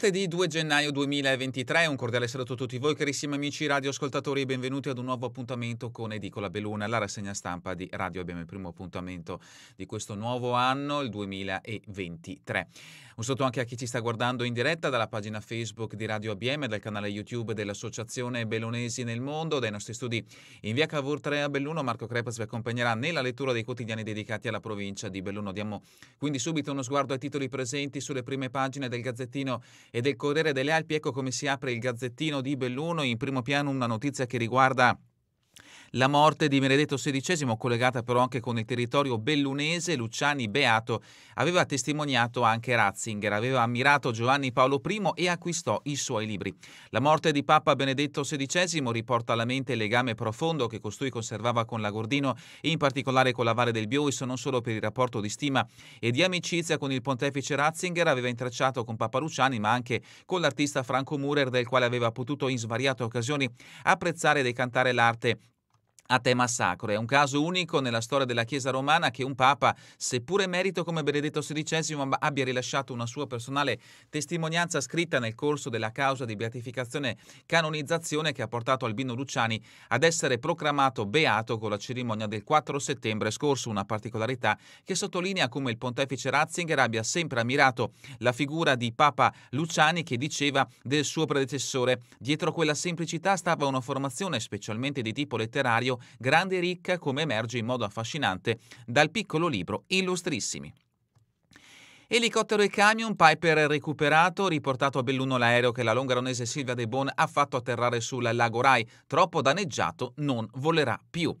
Martedì 2 gennaio 2023, un cordiale saluto a tutti voi carissimi amici radioascoltatori e benvenuti ad un nuovo appuntamento con Edicola Beluna, la rassegna stampa di Radio. Abbiamo il primo appuntamento di questo nuovo anno, il 2023. Un saluto anche a chi ci sta guardando in diretta dalla pagina Facebook di Radio ABM, dal canale YouTube dell'Associazione Belonesi nel Mondo, dai nostri studi in via Cavour 3 a Belluno. Marco Crepas vi accompagnerà nella lettura dei quotidiani dedicati alla provincia di Belluno. Diamo quindi subito uno sguardo ai titoli presenti sulle prime pagine del Gazzettino e del Corriere delle Alpi, ecco come si apre il Gazzettino di Belluno, in primo piano una notizia che riguarda la morte di Benedetto XVI, collegata però anche con il territorio bellunese, Luciani Beato aveva testimoniato anche Ratzinger, aveva ammirato Giovanni Paolo I e acquistò i suoi libri. La morte di Papa Benedetto XVI riporta alla mente il legame profondo che costui conservava con Lagordino e in particolare con la Valle del Biois, non solo per il rapporto di stima e di amicizia con il pontefice Ratzinger, aveva intracciato con Papa Luciani, ma anche con l'artista Franco Murer, del quale aveva potuto in svariate occasioni apprezzare e decantare l'arte a tema sacro. È un caso unico nella storia della Chiesa romana che un Papa, seppure merito come Benedetto XVI, abbia rilasciato una sua personale testimonianza scritta nel corso della causa di beatificazione canonizzazione che ha portato Albino Luciani ad essere proclamato beato con la cerimonia del 4 settembre scorso, una particolarità che sottolinea come il pontefice Ratzinger abbia sempre ammirato la figura di Papa Luciani che diceva del suo predecessore. Dietro quella semplicità stava una formazione specialmente di tipo letterario grande e ricca come emerge in modo affascinante dal piccolo libro Illustrissimi. Elicottero e camion, Piper recuperato, riportato a Belluno l'aereo che la longaronese Silvia De Bon ha fatto atterrare sul lago Rai, troppo danneggiato, non volerà più.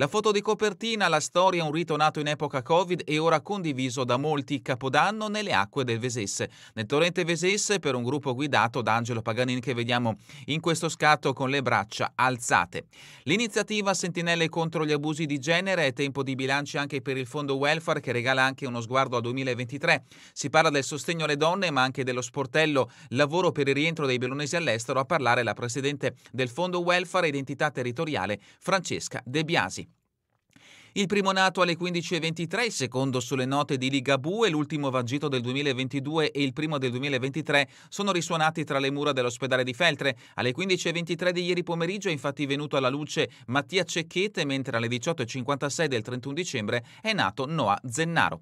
La foto di copertina, la storia, un rito nato in epoca Covid e ora condiviso da molti Capodanno nelle acque del Vesesse. Nel torrente Vesesse per un gruppo guidato da Angelo Paganin che vediamo in questo scatto con le braccia alzate. L'iniziativa Sentinelle contro gli abusi di genere è tempo di bilanci anche per il fondo welfare che regala anche uno sguardo al 2023. Si parla del sostegno alle donne ma anche dello sportello lavoro per il rientro dei bellonesi all'estero a parlare la presidente del fondo welfare e identità territoriale Francesca De Biasi. Il primo nato alle 15.23, il secondo sulle note di Ligabue, l'ultimo vangito del 2022 e il primo del 2023 sono risuonati tra le mura dell'ospedale di Feltre. Alle 15.23 di ieri pomeriggio è infatti venuto alla luce Mattia Cecchete, mentre alle 18.56 del 31 dicembre è nato Noah Zennaro.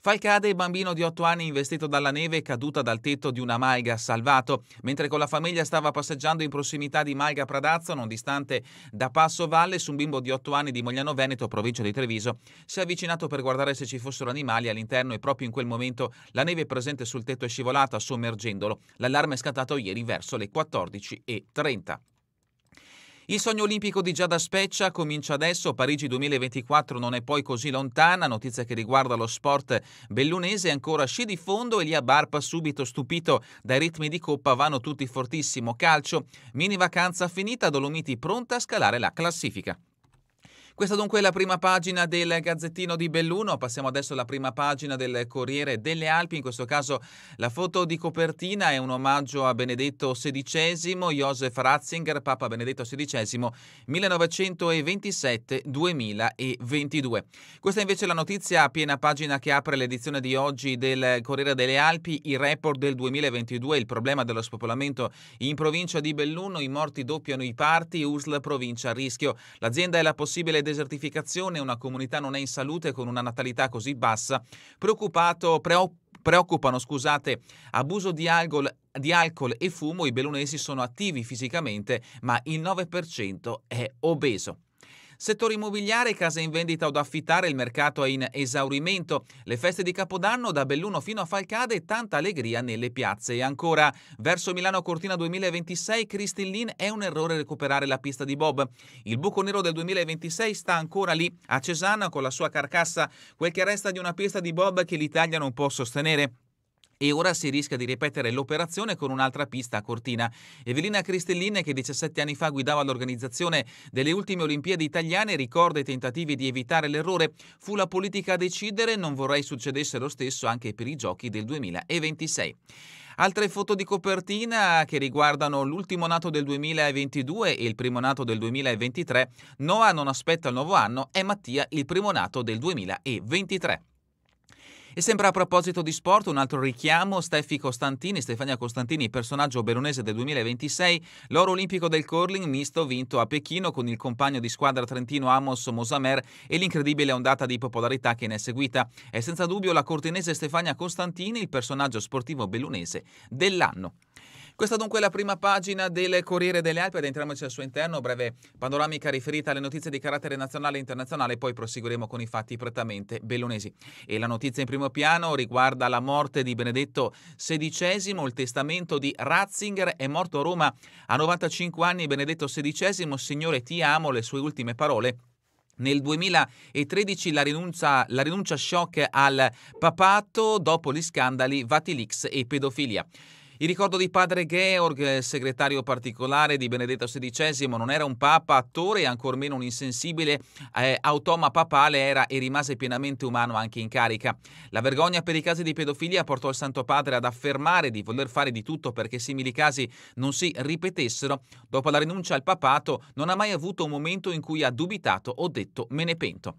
Falcade, bambino di 8 anni investito dalla neve caduta dal tetto di una malga, salvato. Mentre con la famiglia stava passeggiando in prossimità di Malga Pradazzo, non distante da Passo Valle, su un bimbo di 8 anni di Mogliano Veneto, provincia di Treviso, si è avvicinato per guardare se ci fossero animali all'interno e proprio in quel momento la neve presente sul tetto è scivolata, sommergendolo. L'allarme è scattato ieri verso le 14.30. Il sogno olimpico di Giada Speccia comincia adesso, Parigi 2024 non è poi così lontana, notizia che riguarda lo sport bellunese, ancora sci di fondo, Elia Barpa subito stupito dai ritmi di coppa, vanno tutti fortissimo calcio, mini vacanza finita, Dolomiti pronta a scalare la classifica. Questa dunque è la prima pagina del Gazzettino di Belluno. Passiamo adesso alla prima pagina del Corriere delle Alpi. In questo caso la foto di copertina è un omaggio a Benedetto XVI, Josef Ratzinger, Papa Benedetto XVI, 1927-2022. Questa invece è la notizia a piena pagina che apre l'edizione di oggi del Corriere delle Alpi, il report del 2022, il problema dello spopolamento in provincia di Belluno, i morti doppiano i parti, USL provincia a rischio. L'azienda è la possibile desertificazione, una comunità non è in salute con una natalità così bassa, preoccupato, preoccupato preoccupano, scusate, abuso di alcol, di alcol, e fumo, i belunesi sono attivi fisicamente, ma il 9% è obeso. Settore immobiliare, case in vendita o da affittare, il mercato è in esaurimento. Le feste di Capodanno da Belluno fino a Falcade, tanta allegria nelle piazze. E ancora, verso Milano Cortina 2026, Kristin Lin è un errore recuperare la pista di Bob. Il buco nero del 2026 sta ancora lì, a Cesana, con la sua carcassa, quel che resta di una pista di Bob che l'Italia non può sostenere e ora si rischia di ripetere l'operazione con un'altra pista a Cortina. Evelina Cristellin, che 17 anni fa guidava l'organizzazione delle ultime Olimpiadi italiane, ricorda i tentativi di evitare l'errore. Fu la politica a decidere, non vorrei succedesse lo stesso anche per i giochi del 2026. Altre foto di copertina che riguardano l'ultimo nato del 2022 e il primo nato del 2023. Noah non aspetta il nuovo anno, è Mattia il primo nato del 2023. E sempre a proposito di sport un altro richiamo, Steffi Costantini, Stefania Costantini, personaggio berunese del 2026, l'oro olimpico del curling misto vinto a Pechino con il compagno di squadra trentino Amos Mosamer e l'incredibile ondata di popolarità che ne è seguita. È senza dubbio la cortinese Stefania Costantini il personaggio sportivo bellunese dell'anno. Questa dunque è la prima pagina del Corriere delle Alpi, addentriamoci al suo interno, breve panoramica riferita alle notizie di carattere nazionale e internazionale, poi proseguiremo con i fatti prettamente bellonesi. E la notizia in primo piano riguarda la morte di Benedetto XVI, il testamento di Ratzinger, è morto a Roma a 95 anni Benedetto XVI, Signore ti amo, le sue ultime parole nel 2013 la rinuncia, la rinuncia shock al papato dopo gli scandali Vatilix e pedofilia. Il ricordo di padre Georg, eh, segretario particolare di Benedetto XVI, non era un papa attore e ancor meno un insensibile eh, automa papale, era e rimase pienamente umano anche in carica. La vergogna per i casi di pedofilia portò il Santo Padre ad affermare di voler fare di tutto perché simili casi non si ripetessero. Dopo la rinuncia al papato non ha mai avuto un momento in cui ha dubitato o detto me ne pento.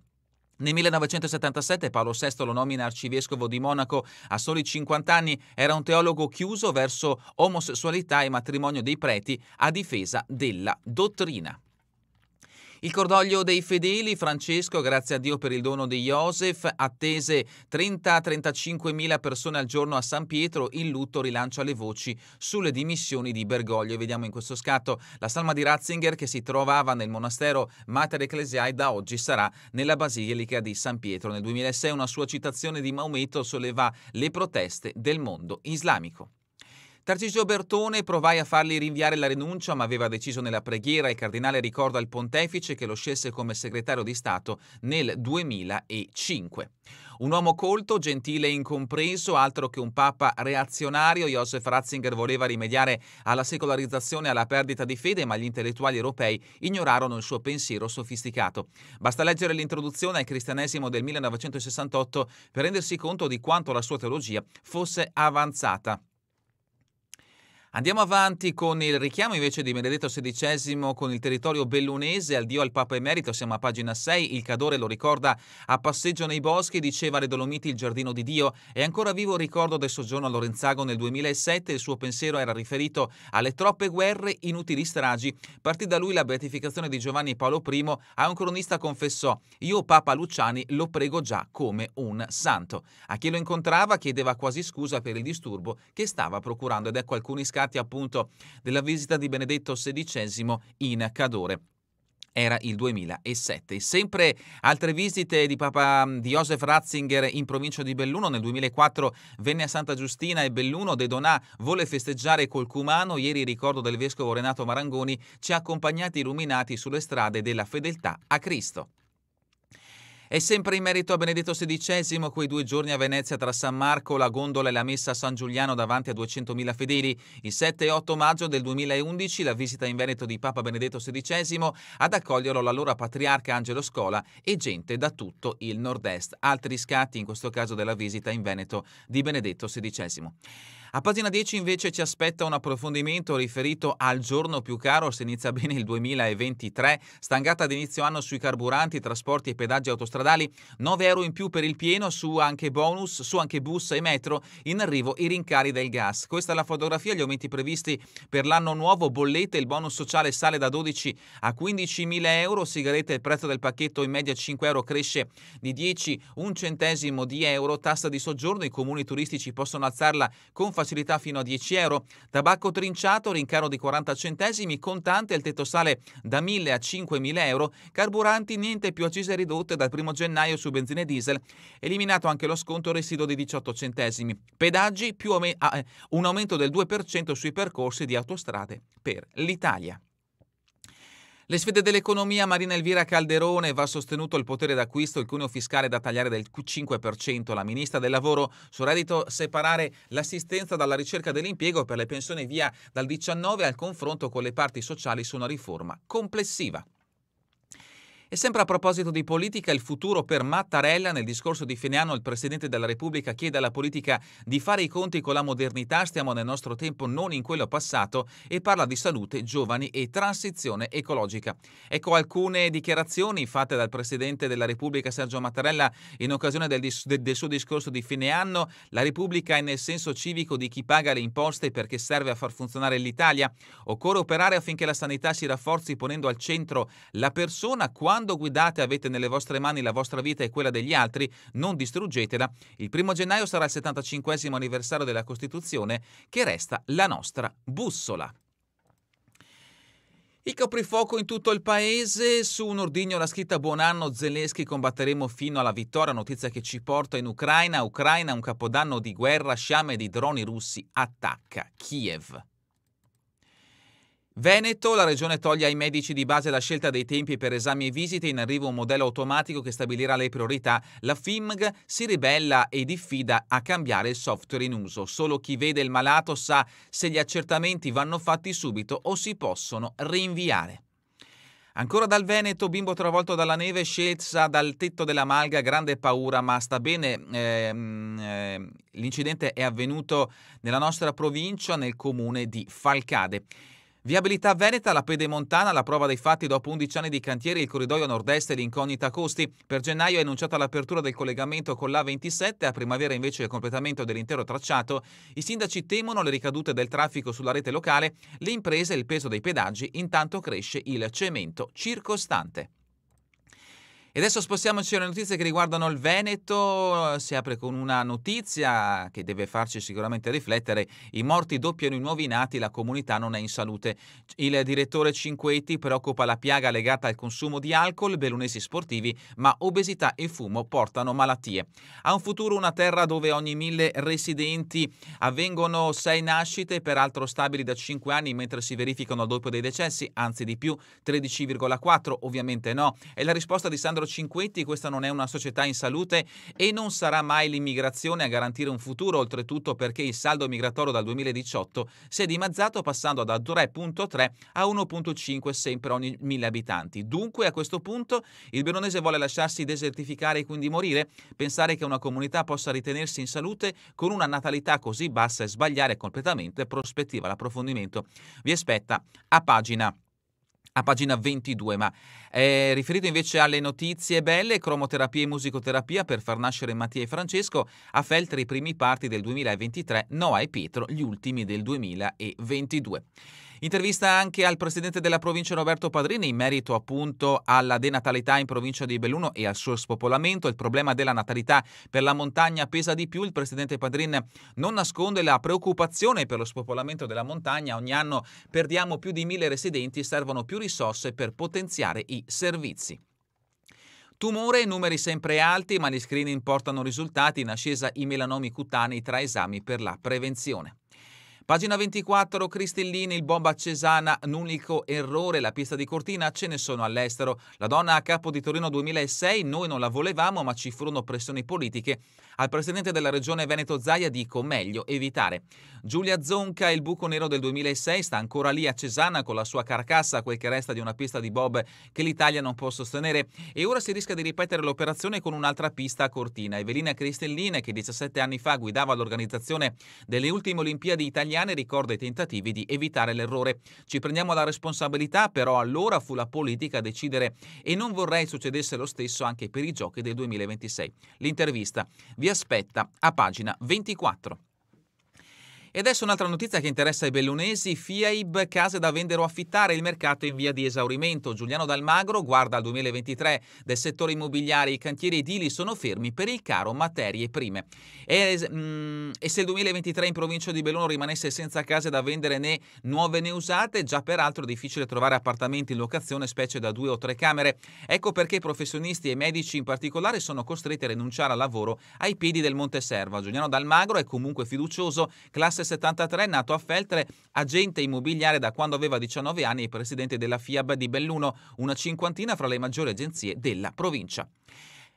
Nel 1977 Paolo VI lo nomina arcivescovo di Monaco, a soli 50 anni era un teologo chiuso verso omosessualità e matrimonio dei preti a difesa della dottrina. Il cordoglio dei fedeli, Francesco, grazie a Dio per il dono di Iosef, attese 30-35 mila persone al giorno a San Pietro, il lutto rilancia le voci sulle dimissioni di Bergoglio. vediamo in questo scatto la salma di Ratzinger che si trovava nel monastero Mater Ecclesiae da oggi sarà nella Basilica di San Pietro. Nel 2006 una sua citazione di Maometto solleva le proteste del mondo islamico. Tarcisio Bertone provai a fargli rinviare la rinuncia, ma aveva deciso nella preghiera e il cardinale ricorda al pontefice che lo scelse come segretario di Stato nel 2005. Un uomo colto, gentile e incompreso, altro che un papa reazionario, Josef Ratzinger voleva rimediare alla secolarizzazione e alla perdita di fede, ma gli intellettuali europei ignorarono il suo pensiero sofisticato. Basta leggere l'introduzione al cristianesimo del 1968 per rendersi conto di quanto la sua teologia fosse avanzata. Andiamo avanti con il richiamo invece di Benedetto XVI con il territorio bellunese, al Dio al Papa Emerito, siamo a pagina 6, il Cadore lo ricorda a passeggio nei boschi, diceva le Dolomiti il giardino di Dio, è ancora vivo il ricordo del soggiorno a Lorenzago nel 2007, il suo pensiero era riferito alle troppe guerre, inutili stragi, partì da lui la beatificazione di Giovanni Paolo I, a un cronista confessò, io Papa Luciani lo prego già come un santo. A chi lo incontrava chiedeva quasi scusa per il disturbo che stava procurando ed ecco alcuni scambi toccati appunto della visita di Benedetto XVI in Cadore era il 2007. Sempre altre visite di Papa di Joseph Ratzinger in provincia di Belluno. Nel 2004 venne a Santa Giustina e Belluno De Donà volle festeggiare col Cumano. Ieri, ricordo del vescovo Renato Marangoni, ci ha accompagnati illuminati sulle strade della fedeltà a Cristo. E sempre in merito a Benedetto XVI, quei due giorni a Venezia tra San Marco, la gondola e la messa a San Giuliano davanti a 200.000 fedeli, il 7 e 8 maggio del 2011 la visita in Veneto di Papa Benedetto XVI ad accoglierlo l'allora patriarca Angelo Scola e gente da tutto il nord-est. Altri scatti in questo caso della visita in Veneto di Benedetto XVI. A pagina 10 invece ci aspetta un approfondimento riferito al giorno più caro se inizia bene il 2023, stangata d'inizio anno sui carburanti, trasporti e pedaggi autostradali, 9 euro in più per il pieno su anche bonus, su anche bus e metro, in arrivo i rincari del gas. Questa è la fotografia, gli aumenti previsti per l'anno nuovo, bollette, il bonus sociale sale da 12 a 15.000 euro, sigarette il prezzo del pacchetto in media 5 euro cresce di 10, un centesimo di euro, tassa di soggiorno, i comuni turistici possono alzarla con facilità facilità fino a 10 euro, tabacco trinciato, rincaro di 40 centesimi, contante, il tetto sale da 1000 a 5000 euro, carburanti, niente più accise ridotte dal 1 gennaio su benzina e diesel, eliminato anche lo sconto residuo di 18 centesimi, pedaggi più o me- ah, eh, un aumento del 2% sui percorsi di autostrade per l'Italia. Le sfide dell'economia Marina Elvira Calderone va sostenuto il potere d'acquisto, il cuneo fiscale da tagliare del 5%, la ministra del lavoro sul reddito separare l'assistenza dalla ricerca dell'impiego per le pensioni via dal 19 al confronto con le parti sociali su una riforma complessiva. E sempre a proposito di politica, il futuro per Mattarella, nel discorso di fine anno il Presidente della Repubblica chiede alla politica di fare i conti con la modernità, stiamo nel nostro tempo, non in quello passato, e parla di salute, giovani e transizione ecologica. Ecco alcune dichiarazioni fatte dal Presidente della Repubblica Sergio Mattarella in occasione del, dis- del suo discorso di fine anno. La Repubblica è nel senso civico di chi paga le imposte perché serve a far funzionare l'Italia. Occorre operare affinché la sanità si rafforzi ponendo al centro la persona quando quando guidate avete nelle vostre mani la vostra vita e quella degli altri, non distruggetela. Il primo gennaio sarà il 75 anniversario della Costituzione, che resta la nostra bussola. Il coprifuoco in tutto il paese, su un ordigno la scritta Buon anno Zelensky combatteremo fino alla vittoria, notizia che ci porta in Ucraina. Ucraina, un capodanno di guerra, sciame di droni russi attacca Kiev. Veneto, la regione toglie ai medici di base la scelta dei tempi per esami e visite, in arrivo un modello automatico che stabilirà le priorità. La FIMG si ribella e diffida a cambiare il software in uso. Solo chi vede il malato sa se gli accertamenti vanno fatti subito o si possono rinviare. Ancora dal Veneto, bimbo travolto dalla neve, scelsa dal tetto della malga, grande paura, ma sta bene. Ehm, ehm, l'incidente è avvenuto nella nostra provincia, nel comune di Falcade. Viabilità Veneta, la Pedemontana, la prova dei fatti dopo 11 anni di cantieri, il corridoio nord-est e l'incognita costi. Per gennaio è annunciata l'apertura del collegamento con l'A27, a primavera invece il completamento dell'intero tracciato. I sindaci temono le ricadute del traffico sulla rete locale, le imprese e il peso dei pedaggi, intanto cresce il cemento circostante. E adesso spostiamoci alle notizie che riguardano il Veneto. Si apre con una notizia che deve farci sicuramente riflettere. I morti doppiano i nuovi nati, la comunità non è in salute. Il direttore Cinquetti preoccupa la piaga legata al consumo di alcol, belunesi sportivi, ma obesità e fumo portano malattie. Ha un futuro una terra dove ogni mille residenti avvengono sei nascite, peraltro stabili da cinque anni, mentre si verificano dopo dei decessi, anzi di più, 13,4 ovviamente no. È la risposta di Sandro Alessandro Cinquetti, questa non è una società in salute e non sarà mai l'immigrazione a garantire un futuro, oltretutto perché il saldo migratorio dal 2018 si è dimazzato passando da 3.3 a 1.5 sempre ogni 1000 abitanti. Dunque a questo punto il veronese vuole lasciarsi desertificare e quindi morire? Pensare che una comunità possa ritenersi in salute con una natalità così bassa e sbagliare completamente prospettiva l'approfondimento vi aspetta a pagina a pagina 22, ma eh, riferito invece alle notizie belle, cromoterapia e musicoterapia per far nascere Mattia e Francesco, a Feltri i primi parti del 2023, Noa e Pietro gli ultimi del 2022. Intervista anche al presidente della provincia Roberto Padrini in merito appunto alla denatalità in provincia di Belluno e al suo spopolamento. Il problema della natalità per la montagna pesa di più. Il presidente Padrin non nasconde la preoccupazione per lo spopolamento della montagna. Ogni anno perdiamo più di mille residenti e servono più risorse per potenziare i servizi. Tumore, numeri sempre alti, ma gli screening portano risultati in ascesa i melanomi cutanei tra esami per la prevenzione. Pagina 24, Cristellini, il bomba Cesana, un errore, la pista di Cortina, ce ne sono all'estero. La donna a capo di Torino 2006, noi non la volevamo, ma ci furono pressioni politiche. Al presidente della regione Veneto Zaia dico meglio evitare. Giulia Zonca, il buco nero del 2006, sta ancora lì a Cesana con la sua carcassa, quel che resta di una pista di bob che l'Italia non può sostenere. E ora si rischia di ripetere l'operazione con un'altra pista a Cortina. Evelina Cristellina, che 17 anni fa guidava l'organizzazione delle ultime Olimpiadi italiane, italiane ricorda i tentativi di evitare l'errore. Ci prendiamo la responsabilità, però allora fu la politica a decidere e non vorrei succedesse lo stesso anche per i giochi del 2026. L'intervista vi aspetta a pagina 24. E adesso un'altra notizia che interessa i bellunesi, FIAIB case da vendere o affittare, il mercato in via di esaurimento. Giuliano Dalmagro guarda al 2023 del settore immobiliare, i cantieri edili sono fermi per il caro materie prime. E, mm, e se il 2023 in provincia di Belluno rimanesse senza case da vendere né nuove né usate, già peraltro è difficile trovare appartamenti in locazione, specie da due o tre camere. Ecco perché professionisti e medici in particolare sono costretti a rinunciare al lavoro ai piedi del Monte Serva. Giuliano Dalmagro è comunque fiducioso, classe 1973 nato a Feltre, agente immobiliare da quando aveva 19 anni e presidente della FIAB di Belluno, una cinquantina fra le maggiori agenzie della provincia.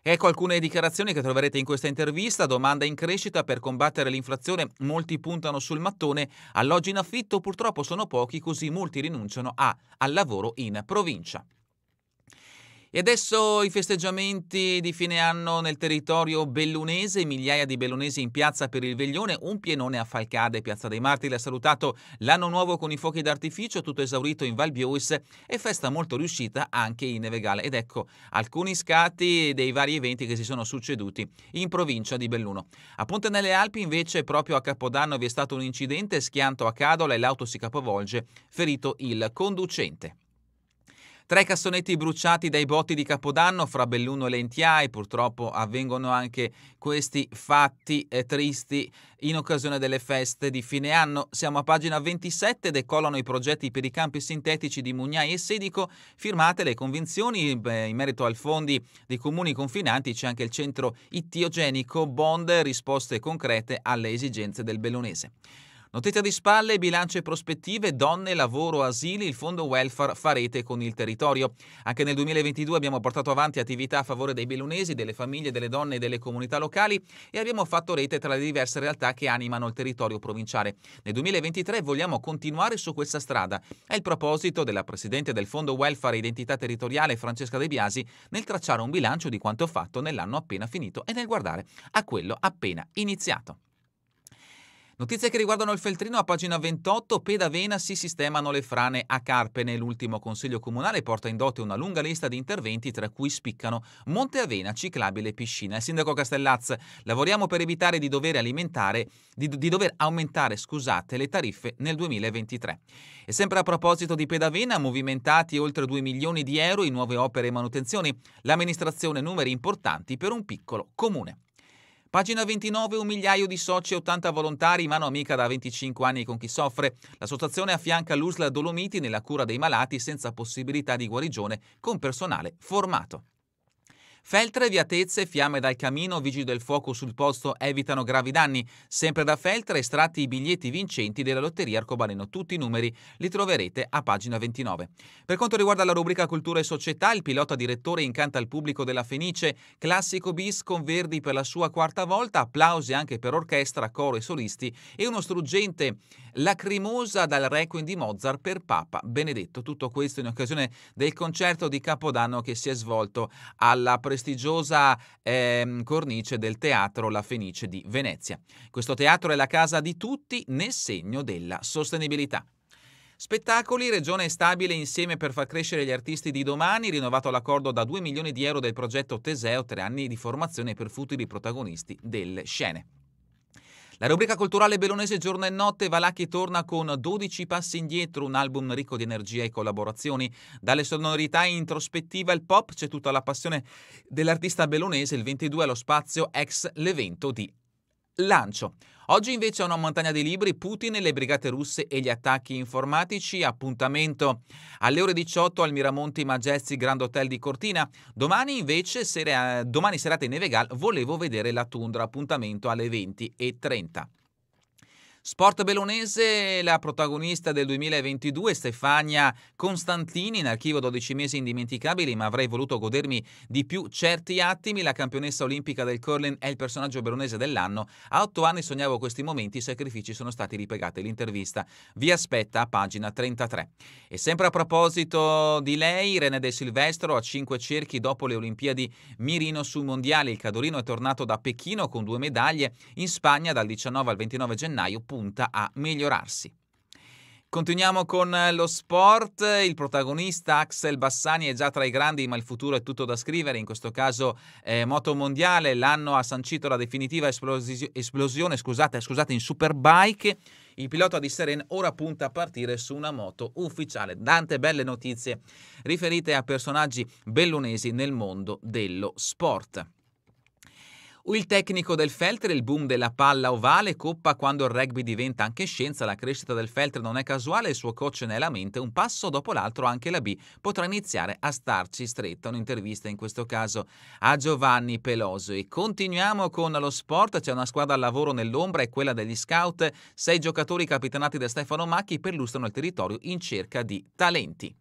Ecco alcune dichiarazioni che troverete in questa intervista. Domanda in crescita per combattere l'inflazione. Molti puntano sul mattone. Alloggi in affitto purtroppo sono pochi, così molti rinunciano a, al lavoro in provincia. E adesso i festeggiamenti di fine anno nel territorio bellunese, migliaia di bellunesi in piazza per il veglione, un pienone a Falcade, Piazza dei Martiri ha salutato l'anno nuovo con i fuochi d'artificio, tutto esaurito in Val Biois e festa molto riuscita anche in Nevegale. Ed ecco alcuni scatti dei vari eventi che si sono succeduti in provincia di Belluno. A Ponte nelle Alpi invece proprio a Capodanno vi è stato un incidente, schianto a Cadola e l'auto si capovolge, ferito il conducente. Tre cassonetti bruciati dai botti di Capodanno fra Belluno e Lentiai, purtroppo avvengono anche questi fatti eh, tristi in occasione delle feste di fine anno. Siamo a pagina 27, decollano i progetti per i campi sintetici di Mugnai e Sedico, firmate le convenzioni beh, in merito al fondi dei comuni confinanti, c'è anche il centro ittiogenico, bond, risposte concrete alle esigenze del bellunese. Notizia di spalle, bilancio e prospettive, donne, lavoro, asili, il fondo welfare farete con il territorio. Anche nel 2022 abbiamo portato avanti attività a favore dei belunesi, delle famiglie, delle donne e delle comunità locali e abbiamo fatto rete tra le diverse realtà che animano il territorio provinciale. Nel 2023 vogliamo continuare su questa strada. È il proposito della Presidente del Fondo Welfare e Identità Territoriale Francesca De Biasi nel tracciare un bilancio di quanto fatto nell'anno appena finito e nel guardare a quello appena iniziato. Notizie che riguardano il feltrino a pagina 28, Pedavena si sistemano le frane a Carpene. L'ultimo consiglio comunale porta in dote una lunga lista di interventi tra cui spiccano Monte Avena, ciclabile e piscina. Il sindaco Castellaz, lavoriamo per evitare di dover, di, di dover aumentare, scusate, le tariffe nel 2023. E sempre a proposito di Pedavena, movimentati oltre 2 milioni di euro in nuove opere e manutenzioni, l'amministrazione numeri importanti per un piccolo comune. Pagina 29, un migliaio di soci e 80 volontari, mano amica da 25 anni con chi soffre. L'associazione affianca l'Usla Dolomiti nella cura dei malati senza possibilità di guarigione con personale formato. Feltre, viatezze, fiamme dal camino, vigili del fuoco sul posto evitano gravi danni. Sempre da Feltre estratti i biglietti vincenti della lotteria Arcobaleno. Tutti i numeri li troverete a pagina 29. Per quanto riguarda la rubrica Cultura e Società, il pilota direttore incanta il pubblico della Fenice. Classico bis con Verdi per la sua quarta volta. Applausi anche per orchestra, coro e solisti e uno struggente lacrimosa dal requiem di Mozart per Papa Benedetto. Tutto questo in occasione del concerto di Capodanno che si è svolto alla presenza prestigiosa eh, cornice del teatro La Fenice di Venezia. Questo teatro è la casa di tutti nel segno della sostenibilità. Spettacoli, Regione stabile insieme per far crescere gli artisti di domani, rinnovato l'accordo da 2 milioni di euro del progetto Teseo, tre anni di formazione per futuri protagonisti delle scene. La rubrica culturale bellonese Giorno e Notte Valacchi torna con 12 passi indietro, un album ricco di energia e collaborazioni. Dalle sonorità introspettive al pop c'è tutta la passione dell'artista bellonese, il 22 allo spazio ex l'evento di Lancio. Oggi invece è una montagna di libri, Putin, le brigate russe e gli attacchi informatici, appuntamento alle ore 18 al Miramonti Majestic Grand Hotel di Cortina, domani invece sera, domani serata in Nevegal volevo vedere la tundra, appuntamento alle 20.30. Sport Belonese, la protagonista del 2022, Stefania Costantini, in archivo 12 mesi indimenticabili, ma avrei voluto godermi di più certi attimi. La campionessa olimpica del curling è il personaggio belonese dell'anno. A otto anni sognavo questi momenti, i sacrifici sono stati ripiegati. L'intervista vi aspetta a pagina 33. E sempre a proposito di lei, Irene De Silvestro a cinque cerchi dopo le Olimpiadi Mirino sui Mondiale. Il cadorino è tornato da Pechino con due medaglie in Spagna dal 19 al 29 gennaio punta a migliorarsi. Continuiamo con lo sport, il protagonista Axel Bassani è già tra i grandi, ma il futuro è tutto da scrivere, in questo caso eh, moto mondiale, l'anno ha sancito la definitiva esplosi- esplosione, scusate, scusate, in Superbike, il pilota di Seren ora punta a partire su una moto ufficiale, tante belle notizie riferite a personaggi bellunesi nel mondo dello sport o il tecnico del feltre, il boom della palla ovale, coppa quando il rugby diventa anche scienza, la crescita del feltre non è casuale, il suo coach ne ha la mente, un passo dopo l'altro anche la B potrà iniziare a starci stretta, un'intervista in questo caso a Giovanni Peloso. E continuiamo con lo sport, c'è una squadra al lavoro nell'ombra è quella degli scout, sei giocatori capitanati da Stefano Macchi perlustrano il territorio in cerca di talenti.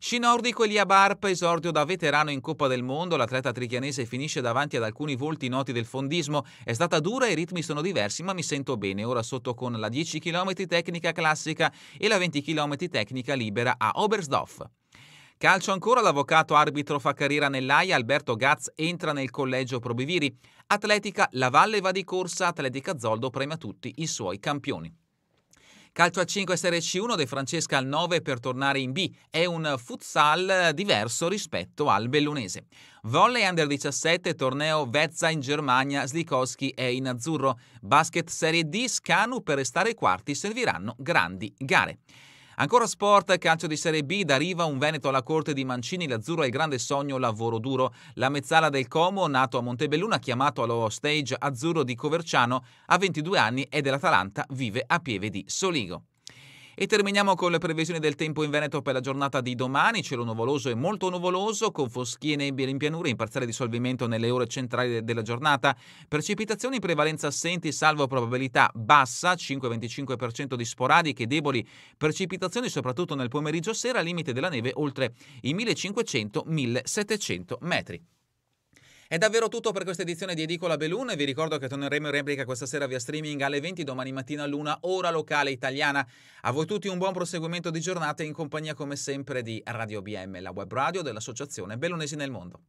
Scinordico Elia Barpa, esordio da veterano in Coppa del Mondo, l'atleta trichianese finisce davanti ad alcuni volti noti del fondismo. È stata dura, i ritmi sono diversi, ma mi sento bene. Ora sotto con la 10 km tecnica classica e la 20 km tecnica libera a Oberstdorf. Calcio ancora, l'avvocato arbitro fa carriera nell'AIA, Alberto Gaz entra nel collegio Probiviri. Atletica, la Valle va di corsa, Atletica Zoldo premia tutti i suoi campioni. Calcio a 5 Serie C1 De Francesca al 9 per tornare in B. È un futsal diverso rispetto al bellunese. Volley Under 17, torneo Vezza in Germania, Slikowski è in azzurro. Basket Serie D, Scanu per restare quarti serviranno grandi gare. Ancora sport, calcio di Serie B, da Riva un Veneto alla corte di Mancini, l'azzurro è il grande sogno, lavoro duro. La mezzala del Como, nato a Montebelluna, chiamato allo stage azzurro di Coverciano, a 22 anni e dell'Atalanta vive a Pieve di Soligo. E terminiamo con le previsioni del tempo in Veneto per la giornata di domani. Cielo nuvoloso e molto nuvoloso, con foschie nebbie in pianura, in parziale dissolvimento nelle ore centrali della giornata. Precipitazioni in prevalenza assenti, salvo probabilità bassa, 5-25% di sporadiche, e deboli precipitazioni soprattutto nel pomeriggio sera, limite della neve oltre i 1500-1700 metri. È davvero tutto per questa edizione di Edicola Belun. Vi ricordo che torneremo in replica questa sera via streaming alle 20, domani mattina a luna, ora locale italiana. A voi tutti un buon proseguimento di giornata in compagnia come sempre di Radio BM, la web radio dell'Associazione Bellunesi nel Mondo.